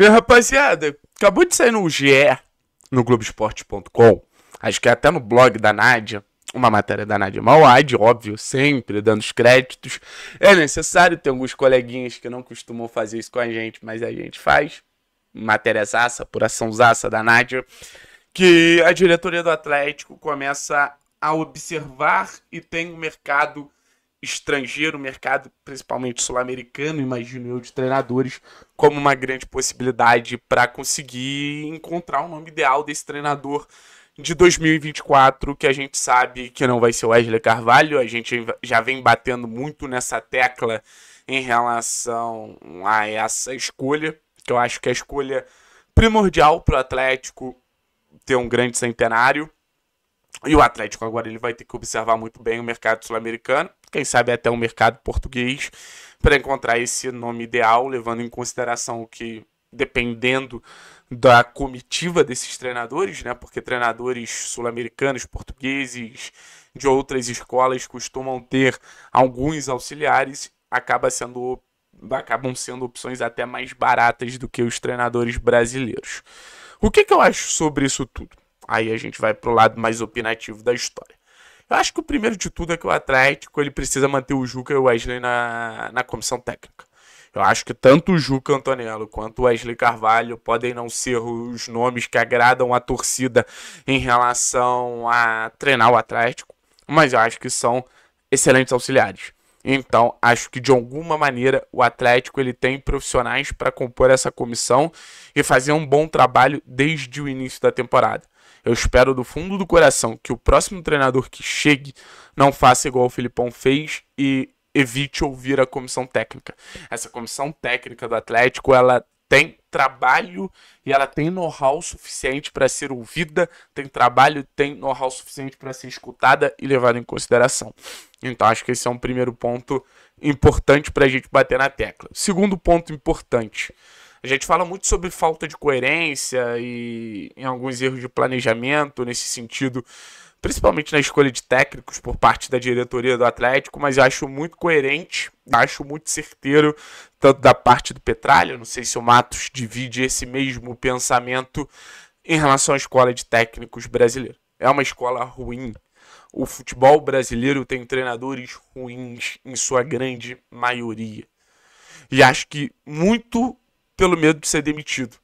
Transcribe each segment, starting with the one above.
Minha rapaziada, acabou de sair no GE, no Globoesporte.com, acho que é até no blog da Nádia, uma matéria da Nádia Mauad, óbvio, sempre dando os créditos. É necessário ter alguns coleguinhas que não costumam fazer isso com a gente, mas a gente faz. Matéria zaça, apuração zaça da Nádia, que a diretoria do Atlético começa a observar e tem um mercado estrangeiro, mercado principalmente sul-americano, imagino eu, de treinadores, como uma grande possibilidade para conseguir encontrar o nome ideal desse treinador de 2024, que a gente sabe que não vai ser o Wesley Carvalho, a gente já vem batendo muito nessa tecla em relação a essa escolha, que eu acho que é a escolha primordial para o Atlético ter um grande centenário. E o Atlético agora ele vai ter que observar muito bem o mercado sul-americano, quem sabe até o mercado português, para encontrar esse nome ideal, levando em consideração que, dependendo da comitiva desses treinadores, né, porque treinadores sul-americanos, portugueses, de outras escolas costumam ter alguns auxiliares, acaba sendo, acabam sendo opções até mais baratas do que os treinadores brasileiros. O que, que eu acho sobre isso tudo? Aí a gente vai pro lado mais opinativo da história. Eu acho que o primeiro de tudo é que o Atlético ele precisa manter o Juca e o Wesley na, na comissão técnica. Eu acho que tanto o Juca Antonello quanto o Wesley Carvalho podem não ser os nomes que agradam a torcida em relação a treinar o Atlético, mas eu acho que são excelentes auxiliares. Então, acho que de alguma maneira o Atlético ele tem profissionais para compor essa comissão e fazer um bom trabalho desde o início da temporada. Eu espero do fundo do coração que o próximo treinador que chegue não faça igual o Filipão fez e evite ouvir a comissão técnica. Essa comissão técnica do Atlético, ela tem trabalho e ela tem know-how suficiente para ser ouvida, tem trabalho, tem know-how suficiente para ser escutada e levada em consideração. Então acho que esse é um primeiro ponto importante para a gente bater na tecla. Segundo ponto importante, a gente fala muito sobre falta de coerência e em alguns erros de planejamento nesse sentido, principalmente na escolha de técnicos por parte da diretoria do Atlético, mas eu acho muito coerente, acho muito certeiro, tanto da parte do Petralha, não sei se o Matos divide esse mesmo pensamento em relação à escola de técnicos brasileira. É uma escola ruim. O futebol brasileiro tem treinadores ruins em sua grande maioria. E acho que muito pelo medo de ser demitido.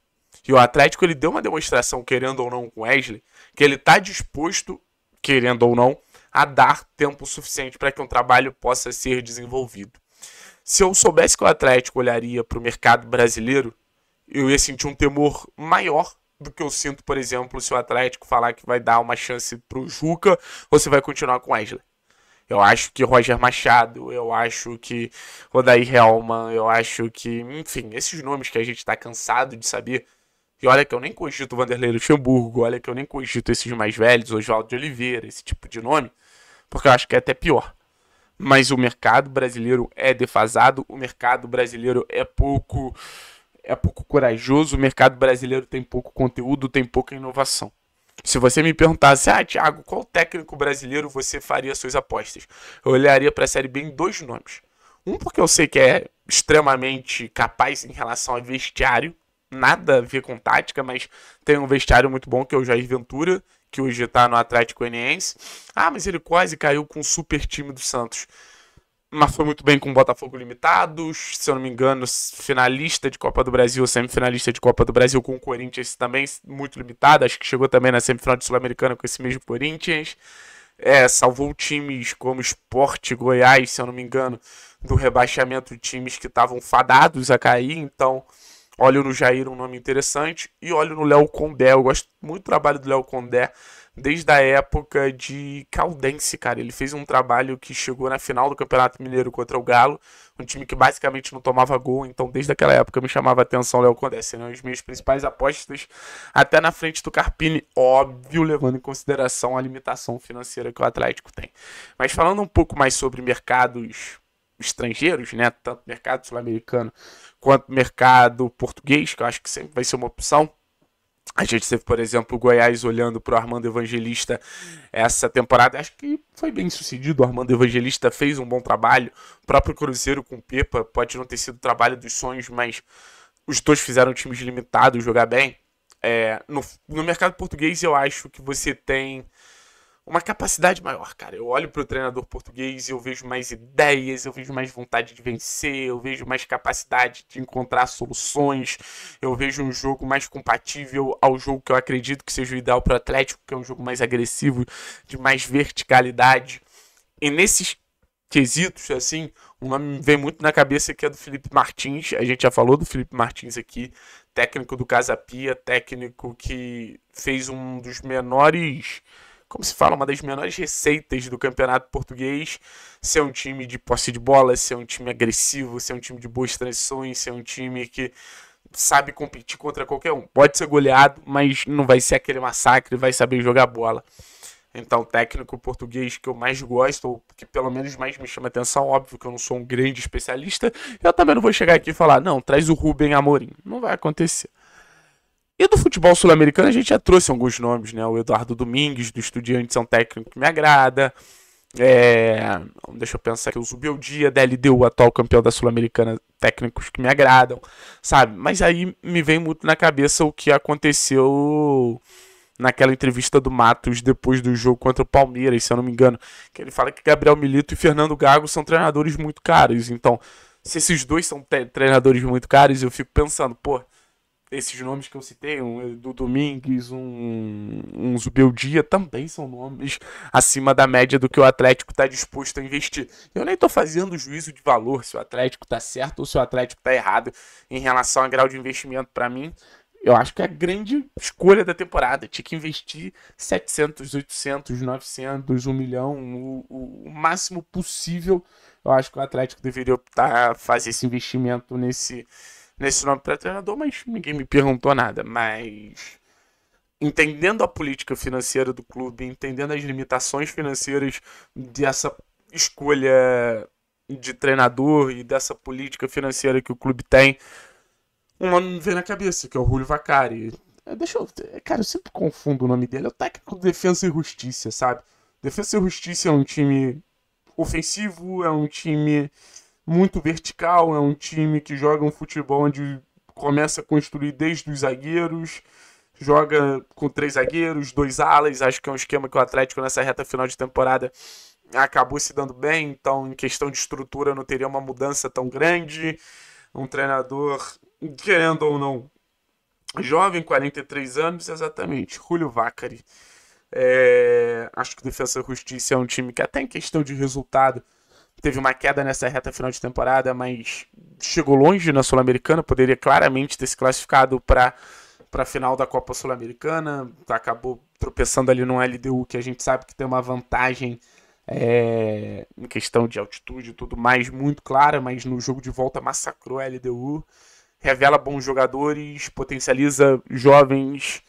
E o Atlético ele deu uma demonstração, querendo ou não, com Wesley, que ele está disposto, querendo ou não, a dar tempo suficiente para que um trabalho possa ser desenvolvido. Se eu soubesse que o Atlético olharia para o mercado brasileiro, eu ia sentir um temor maior do que eu sinto, por exemplo, se o Atlético falar que vai dar uma chance para o Juca ou se vai continuar com Wesley. Eu acho que Roger Machado, eu acho que Rodaí Helman, eu acho que, enfim, esses nomes que a gente tá cansado de saber. E olha que eu nem cogito Vanderlei Luxemburgo, olha que eu nem cogito esses mais velhos, Oswaldo de Oliveira, esse tipo de nome, porque eu acho que é até pior. Mas o mercado brasileiro é defasado, o mercado brasileiro é pouco é pouco corajoso, o mercado brasileiro tem pouco conteúdo, tem pouca inovação. Se você me perguntasse, ah, Thiago, qual técnico brasileiro você faria suas apostas? Eu olharia para a Série B em dois nomes. Um, porque eu sei que é extremamente capaz em relação a vestiário, nada a ver com tática, mas tem um vestiário muito bom que é o Jair Ventura, que hoje está no Atlético Eniense. Ah, mas ele quase caiu com o super time do Santos mas foi muito bem com o Botafogo Limitados, se eu não me engano, finalista de Copa do Brasil, semifinalista de Copa do Brasil com o Corinthians também muito limitado, acho que chegou também na semifinal de Sul-Americana com esse mesmo Corinthians. É, salvou times como Sport Goiás, se eu não me engano, do rebaixamento de times que estavam fadados a cair, então olho no Jair, um nome interessante, e olho no Léo Condé, eu gosto muito do trabalho do Léo Condé, desde a época de Caldense, cara. Ele fez um trabalho que chegou na final do Campeonato Mineiro contra o Galo, um time que basicamente não tomava gol, então desde aquela época me chamava a atenção Léo Condé, né? seriam as minhas principais apostas, até na frente do Carpini, óbvio, levando em consideração a limitação financeira que o Atlético tem. Mas falando um pouco mais sobre mercados estrangeiros, né, tanto mercado sul-americano quanto mercado português, que eu acho que sempre vai ser uma opção, a gente teve, por exemplo, o Goiás olhando para o Armando Evangelista essa temporada. Acho que foi bem sucedido. O Armando Evangelista fez um bom trabalho. O próprio Cruzeiro com o Pepa pode não ter sido o trabalho dos sonhos, mas os dois fizeram times limitados jogar bem. É, no, no mercado português, eu acho que você tem uma capacidade maior, cara. Eu olho para o treinador português e eu vejo mais ideias, eu vejo mais vontade de vencer, eu vejo mais capacidade de encontrar soluções, eu vejo um jogo mais compatível ao jogo que eu acredito que seja o ideal para o Atlético, que é um jogo mais agressivo, de mais verticalidade. E nesses quesitos, assim, um nome vem muito na cabeça que é do Felipe Martins. A gente já falou do Felipe Martins aqui, técnico do Casapia, técnico que fez um dos menores como se fala, uma das menores receitas do campeonato português. Ser um time de posse de bola, ser um time agressivo, ser um time de boas transições, ser um time que sabe competir contra qualquer um. Pode ser goleado, mas não vai ser aquele massacre, vai saber jogar bola. Então, o técnico português que eu mais gosto, ou que pelo menos mais me chama atenção, óbvio que eu não sou um grande especialista, eu também não vou chegar aqui e falar, não, traz o Rubem Amorim. Não vai acontecer. E do futebol sul-americano a gente já trouxe alguns nomes, né? O Eduardo Domingues, do Estudiantes, é um técnico que me agrada. É, deixa eu pensar que o Zubeldia da o atual campeão da Sul-Americana, técnicos que me agradam, sabe? Mas aí me vem muito na cabeça o que aconteceu naquela entrevista do Matos depois do jogo contra o Palmeiras, se eu não me engano, que ele fala que Gabriel Milito e Fernando Gago são treinadores muito caros. Então, se esses dois são treinadores muito caros, eu fico pensando, pô, esses nomes que eu citei, um do Domingues, um, um Zubeldia, também são nomes acima da média do que o Atlético está disposto a investir. Eu nem estou fazendo juízo de valor se o Atlético está certo ou se o Atlético está errado em relação a grau de investimento. Para mim, eu acho que é a grande escolha da temporada. Tinha que investir 700, 800, 900, 1 milhão, o, o, o máximo possível. Eu acho que o Atlético deveria optar fazer esse investimento nesse nesse nome para treinador, mas ninguém me perguntou nada. Mas entendendo a política financeira do clube, entendendo as limitações financeiras dessa escolha de treinador e dessa política financeira que o clube tem, um nome me vem na cabeça, que é o Julio Vacari. É, deixa eu. É, cara, eu sempre confundo o nome dele. É o técnico defesa e Justiça, sabe? Defesa e Justiça é um time ofensivo, é um time muito vertical, é um time que joga um futebol onde começa a construir desde os zagueiros, joga com três zagueiros, dois alas, acho que é um esquema que o Atlético nessa reta final de temporada acabou se dando bem, então em questão de estrutura não teria uma mudança tão grande. Um treinador, querendo ou não, jovem, 43 anos, exatamente, Julio Vacari. É, acho que o Justiça é um time que até em questão de resultado teve uma queda nessa reta final de temporada, mas chegou longe na Sul-Americana, poderia claramente ter se classificado para para a final da Copa Sul-Americana, acabou tropeçando ali no LDU, que a gente sabe que tem uma vantagem é, em questão de altitude e tudo mais muito clara, mas no jogo de volta massacrou a LDU, revela bons jogadores, potencializa jovens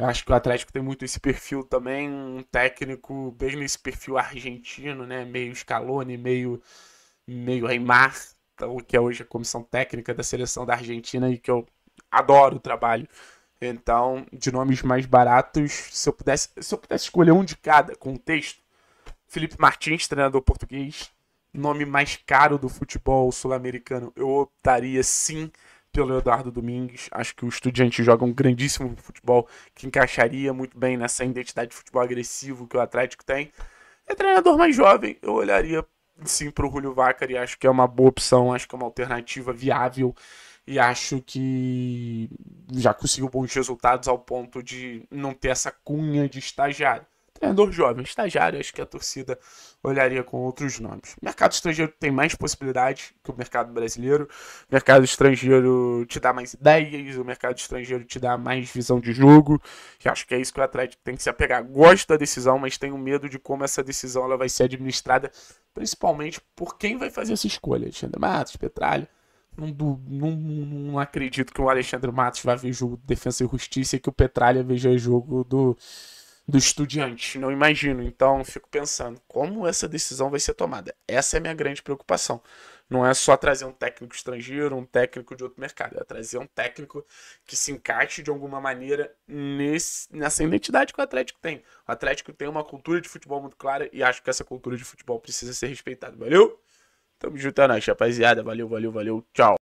eu acho que o Atlético tem muito esse perfil também, um técnico bem nesse perfil argentino, né? Meio Scaloni, meio, meio Reymar, então, que é hoje a comissão técnica da seleção da Argentina e que eu adoro o trabalho. Então, de nomes mais baratos, se eu pudesse, se eu pudesse escolher um de cada contexto, Felipe Martins, treinador português, nome mais caro do futebol sul-americano, eu optaria sim pelo Eduardo Domingues. Acho que o Estudiante joga um grandíssimo futebol que encaixaria muito bem nessa identidade de futebol agressivo que o Atlético tem. É treinador mais jovem, eu olharia sim para o Julio Vacari, acho que é uma boa opção, acho que é uma alternativa viável e acho que já conseguiu bons resultados ao ponto de não ter essa cunha de estagiário. Treinador jovem, estagiário, acho que a torcida olharia com outros nomes. O mercado estrangeiro tem mais possibilidades que o mercado brasileiro. O mercado estrangeiro te dá mais ideias, o mercado estrangeiro te dá mais visão de jogo. E acho que é isso que o Atlético tem que se apegar. Gosta da decisão, mas tenho medo de como essa decisão ela vai ser administrada, principalmente por quem vai fazer essa escolha. Alexandre Matos, Petralha. Não, não, não, acredito que o Alexandre Matos vá ver jogo de Defesa e Justiça e que o Petralha veja jogo do do estudiante, não imagino. Então, fico pensando como essa decisão vai ser tomada. Essa é a minha grande preocupação. Não é só trazer um técnico estrangeiro, um técnico de outro mercado, é trazer um técnico que se encaixe de alguma maneira nesse, nessa identidade que o Atlético tem. O Atlético tem uma cultura de futebol muito clara e acho que essa cultura de futebol precisa ser respeitada. Valeu? Tamo junto, é nóis, rapaziada. Valeu, valeu, valeu. Tchau.